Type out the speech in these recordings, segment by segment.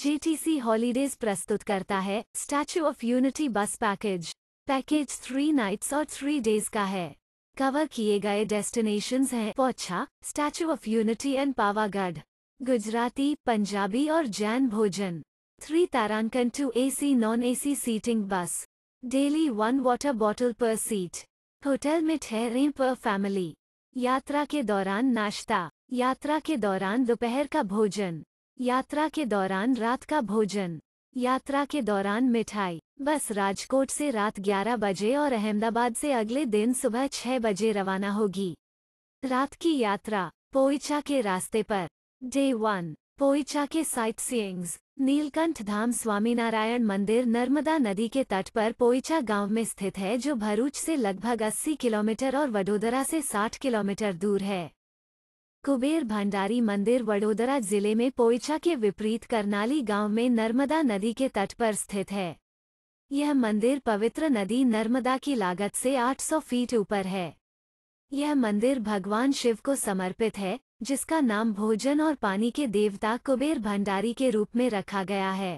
JTC holidays प्रस्तुत करता है Statue of Unity bus package package three nights और थ्री डेज का है कवर किए गए डेस्टिनेशंस हैं Poicha Statue of Unity and Pavagadh Gujarati Punjabi और जैन भोजन थ्री तारांकन two AC non AC seating bus daily one water bottle पर सीट होटल में ठहरें पर फैमिली यात्रा के दौरान नाश्ता यात्रा के दौरान दोपहर का भोजन यात्रा के दौरान रात का भोजन यात्रा के दौरान मिठाई बस राजकोट से रात 11 बजे और अहमदाबाद से अगले दिन सुबह 6 बजे रवाना होगी रात की यात्रा पोइचा के रास्ते पर डे वन पोइचा के साइट सीइंग्स नीलकंठ धाम स्वामीनारायण मंदिर नर्मदा नदी के तट पर पोइचा गांव में स्थित है जो भरूच से लगभग 80 किलोमीटर और वडोदरा से 60 किलोमीटर दूर है कुबेर भंडारी मंदिर वडोदरा जिले में पोइचा के विपरीत करनाली गांव में नर्मदा नदी के तट पर स्थित है यह मंदिर पवित्र नदी नर्मदा की लागत से 800 फीट ऊपर है यह मंदिर भगवान शिव को समर्पित है जिसका नाम भोजन और पानी के देवता कुबेर भंडारी के रूप में रखा गया है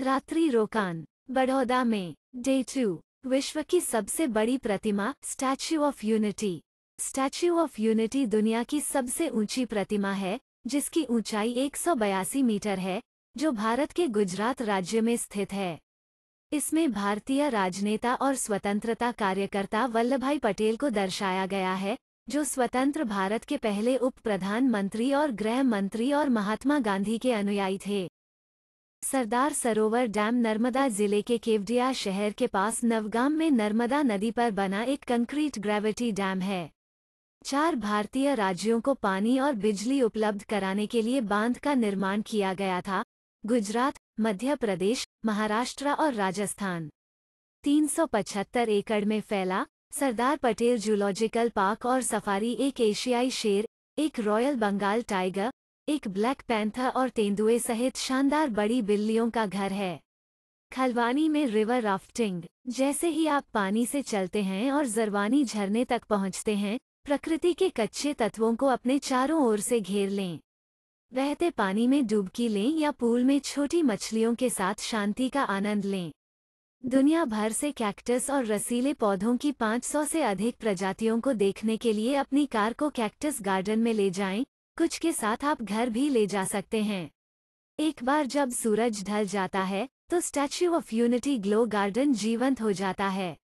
रात्रि रोकान बड़ौदा में डे टू विश्व की सबसे बड़ी प्रतिमा Statue of Unity Statue of Unity दुनिया की सबसे ऊंची प्रतिमा है जिसकी ऊंचाई एक मीटर है जो भारत के गुजरात राज्य में स्थित है इसमें भारतीय राजनेता और स्वतंत्रता कार्यकर्ता वल्लभाई पटेल को दर्शाया गया है जो स्वतंत्र भारत के पहले उप प्रधानमंत्री और गृह मंत्री और महात्मा गांधी के अनुयायी थे सरदार सरोवर डैम नर्मदा जिले के केवडिया शहर के पास नवगाम में नर्मदा नदी पर बना एक कंक्रीट ग्रेविटी डैम है चार भारतीय राज्यों को पानी और बिजली उपलब्ध कराने के लिए बांध का निर्माण किया गया था गुजरात मध्य प्रदेश महाराष्ट्र और राजस्थान 375 एकड़ में फैला सरदार पटेल जूलॉजिकल पार्क और सफारी एक एशियाई शेर एक रॉयल बंगाल टाइगर एक ब्लैक पैंथर और तेंदुए सहित शानदार बड़ी बिल्लियों का घर है खलवानी में रिवर राफ्टिंग जैसे ही आप पानी से चलते हैं और जरवानी झरने तक पहुंचते हैं प्रकृति के कच्चे तत्वों को अपने चारों ओर से घेर लें रहते पानी में डुबकी लें या पूल में छोटी मछलियों के साथ शांति का आनंद लें दुनिया भर से कैक्टस और रसीले पौधों की 500 से अधिक प्रजातियों को देखने के लिए अपनी कार को कैक्टस गार्डन में ले जाएं, कुछ के साथ आप घर भी ले जा सकते हैं एक बार जब सूरज ढल जाता है तो Statue of Unity glow garden जीवंत हो जाता है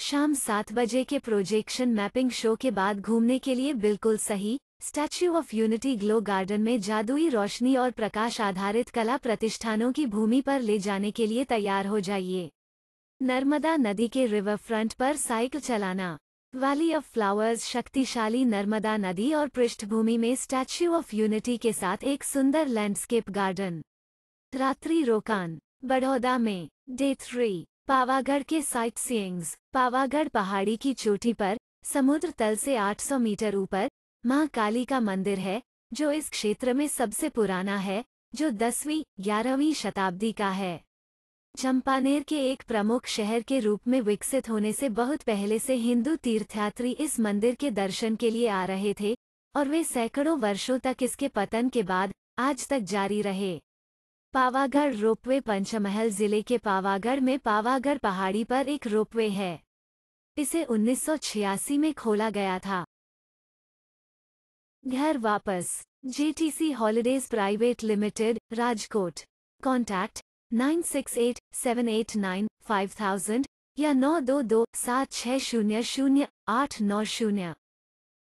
शाम सात बजे के प्रोजेक्शन मैपिंग शो के बाद घूमने के लिए बिल्कुल सही Statue of Unity glow garden में जादुई रोशनी और प्रकाश आधारित कला प्रतिष्ठानों की भूमि पर ले जाने के लिए तैयार हो जाइए नर्मदा नदी के रिवर फ्रंट पर साइकिल चलाना वैली ऑफ फ्लावर्स शक्तिशाली नर्मदा नदी और पृष्ठभूमि में स्टैच्यू ऑफ यूनिटी के साथ एक सुंदर लैंडस्केप गार्डन रात्रि रोकान बड़ौदा में डे थ्री पावागढ़ के साइट सींग्स पावागढ़ पहाड़ी की चोटी पर समुद्र तल से 800 मीटर ऊपर माँ काली का मंदिर है जो इस क्षेत्र में सबसे पुराना है जो दसवीं ग्यारहवीं शताब्दी का है चंपानेर के एक प्रमुख शहर के रूप में विकसित होने से बहुत पहले से हिंदू तीर्थयात्री इस मंदिर के दर्शन के लिए आ रहे थे और वे सैकड़ों वर्षों तक इसके पतन के बाद आज तक जारी रहे पावागढ़ रोपवे पंचमहल जिले के पावागढ़ में पावागढ़ पहाड़ी पर एक रोपवे है इसे 1986 में खोला गया था घर वापस JTC holidays private limited Rajkot contact 9687895000 या नौ दो दो सात छः शून्य शून्य आठ नौ शून्य